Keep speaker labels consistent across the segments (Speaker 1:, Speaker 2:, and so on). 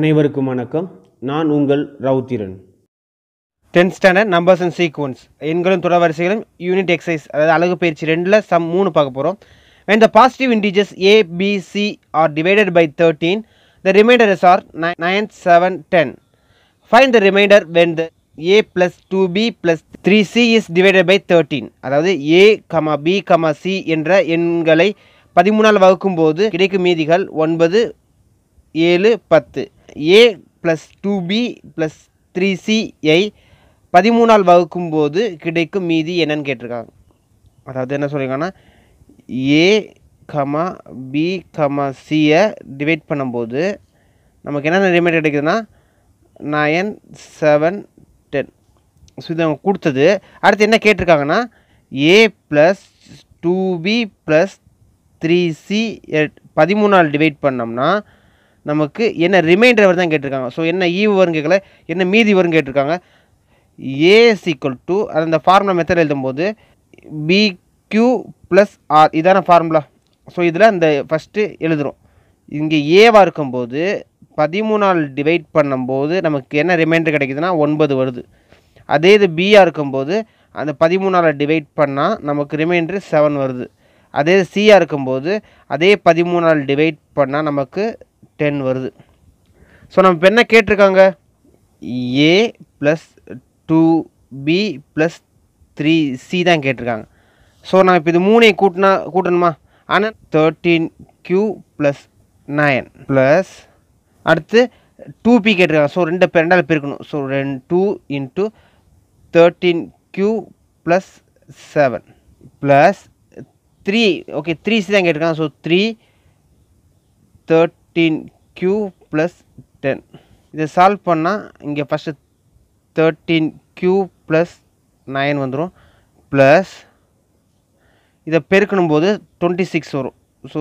Speaker 1: அனைவருக்கும் வணக்கம் நான் உங்கள் Rauthiran tenth standard numbers and sequence எண்களும் தொடர்வரிசைகளும் யூனிட் எக்ஸசைஸ் அதாவது அழகு பயிற்சி ரெண்டில் சம் மூணு பார்க்க போகிறோம் when the positive integers are divided by thirteen the remainder is are nine seven ten find the remainder when the A plus two B plus three C is divided by thirteen அதாவது A comma B comma C என்ற எண்களை பதிமூணால் வகுக்கும் போது கிடைக்கும் மீதிகள் ஒன்பது ஏழு பத்து A plus two B plus three C I பதிமூணால் வகுக்கும் போது கிடைக்கும் மீதி என்னன்னு கேட்டிருக்காங்க அதாவது என்ன சொல்லியிருக்காங்கன்னா ஏ கமா பி கமா சியை டிவைட் பண்ணும்போது நமக்கு என்னென்ன ரிமைண்ட் கிடைக்குதுன்னா நயன் செவன் டென் ஸோ இது அவங்க கொடுத்தது அடுத்து என்ன கேட்டிருக்காங்கன்னா A plus two B plus three C பதிமூணால் டிவைட் பண்ணோம்னா நமக்கு என்ன ரிமைண்டர் வரும் தான் கேட்டிருக்காங்க ஸோ என்ன ஈவு வரும் கேட்கல என்ன மீதி வரும் கேட்டிருக்காங்க ஏ ஈக்குவல் டு அந்த ஃபார்முலா மெத்தட் எழுதும்போது க்யூ ப்ளஸ் ஆர் இதான ஃபார்முலா ஸோ இதில் அந்த ஃபஸ்ட்டு எழுதுகிறோம் இங்கே ஏவாக இருக்கும்போது பதிமூணால் டிவைட் பண்ணும்போது நமக்கு என்ன ரிமைண்டர் கிடைக்குதுன்னா ஒன்பது வருது அதே இது பியாக இருக்கும்போது அந்த பதிமூணால் டிவைட் பண்ணால் நமக்கு ரிமைண்டர் செவன் வருது அதே சியாக இருக்கும்போது அதே பதிமூணால் டிவைட் பண்ணால் நமக்கு டென் வருது ஸோ நம்ம இப்போ என்ன கேட்டிருக்காங்க A plus two B plus three C தான் கேட்டிருக்காங்க ஸோ நான் இப்போ இது மூணையும் கூட்டினா கூட்டணுமா ஆனால் thirteen Q plus nine plus அடுத்து டூ பி கேட்டிருக்காங்க ஸோ ரெண்டு பேர் ரெண்டாவது பேருக்கணும் ஸோ ரெண்டு two into thirteen Q plus seven plus three okay three C தான் கேட்டிருக்காங்க so three third fifteen Q plus ten இதை சால்வ் பண்ணால் இங்கே first thirteen Q plus nine வந்துடும் ப்ளஸ் இதை பெருக்கணும் போது டுவெண்ட்டி சிக்ஸ் வரும் so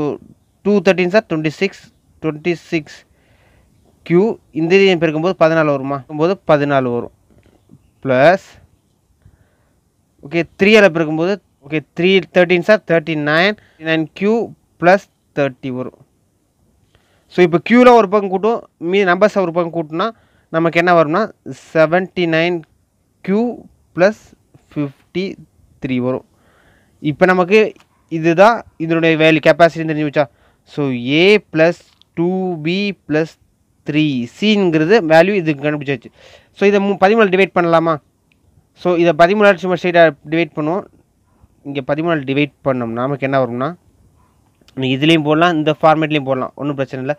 Speaker 1: two thirteens are twenty six twenty six Q பெருக்கும் போது பதினாலு வருமா போது பதினாலு வரும் ப்ளஸ் ஓகே த்ரீ அளவு பெருக்கும்போது okay three thirteens are thirty nine nine Q plus thirty வரும் ஸோ இப்போ க்யூவில் ஒரு பக்கம் கூட்டும் மீ நம்பர்ஸை ஒரு பக்கம் கூட்டினா நமக்கு என்ன வரும்னா seventy nine Q plus fifty three வரும் இப்போ நமக்கு இது தான் இதனுடைய வேல்யூ கெப்பாசிட்டி தெரிஞ்சு வச்சா so A plus two B plus three சிங்கிறது வேல்யூ இதுக்கு கண்டுபிடிச்சாச்சு ஸோ இதை மு பதிமூணு டிவைட் பண்ணலாமா ஸோ இதை பதிமூணு சும்மா ஸ்ட்ரெயிட்டாக டிவைட் பண்ணுவோம் இங்கே பதிமூணு டிவைட் பண்ணோம் நமக்கு என்ன வரும்னா இதுலேயும் போடலாம் இந்த ஃபார்மேட்லேயும் போடலாம் ஒன்றும் பிரச்சனை இல்லை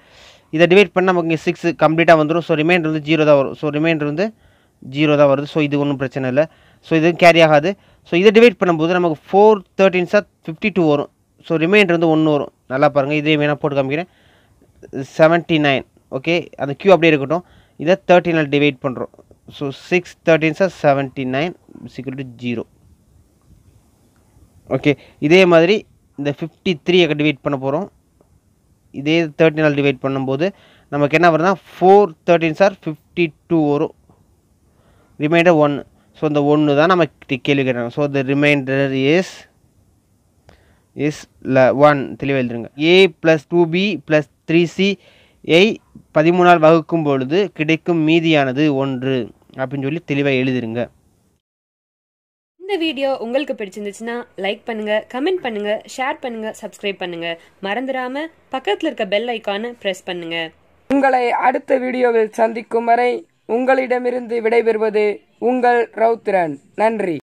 Speaker 1: இதை டிவைட் பண்ணால் நமக்கு இங்கே சிக்ஸ் கம்ப்ளீட்டாக வந்துடும் ஸோ ரிமைண்டர் வந்து ஜீரோ தான் வரும் ஸோ ரிமைண்டர் வந்து ஜீரோ தான் வருது ஸோ இது ஒன்றும் பிரச்சனை இல்லை ஸோ இது கேரி ஆகாது ஸோ இதை டிவைட் பண்ணும்போது நமக்கு four thirteens are fifty two வரும் ஸோ ரிமைண்டர் வந்து ஒன்று வரும் நல்லா பாருங்கள் இதே வேணால் போட்டு காமிக்கிறேன் செவன்ட்டி நைன் ஓகே அந்த க்யூ அப்படியே இருக்கட்டும் இதை தேர்ட்டினால் டிவைட் பண்ணுறோம் so six thirteens are seventy nine சிக்கல் டு ஜீரோ ஓகே இதே மாதிரி இந்த ஃபிஃப்டி த்ரீயை டிவைட் பண்ண போகிறோம் இதே நாள் டிவைட் பண்ணும்போது நமக்கு என்ன வருதுன்னா four thirteens are fifty two வரும் ரிமைண்டர் ஒன்று ஸோ இந்த ஒன்று தான் நம்ம கேள்வி கேட்டாங்க so the remainder is is ல ஒன் தெளிவாக எழுதுருங்க A plus two B plus three C I பதிமூணால் வகுக்கும் பொழுது கிடைக்கும் மீதியானது ஒன்று அப்படின்னு சொல்லி தெளிவாக எழுதிருங்க இந்த வீடியோ உங்களுக்கு பிடிச்சிருந்துச்சுன்னா லைக் பண்ணுங்க கமெண்ட் பண்ணுங்க ஷேர் பண்ணுங்க சப்ஸ்கிரைப் பண்ணுங்க மறந்துடாம பக்கத்தில் இருக்க பெல் ஐக்கானை பிரஸ் பண்ணுங்க உங்களை அடுத்த வீடியோவில் சந்திக்கும் வரை உங்களிடமிருந்து விடைபெறுவது உங்கள் ரவுத்ரன் நன்றி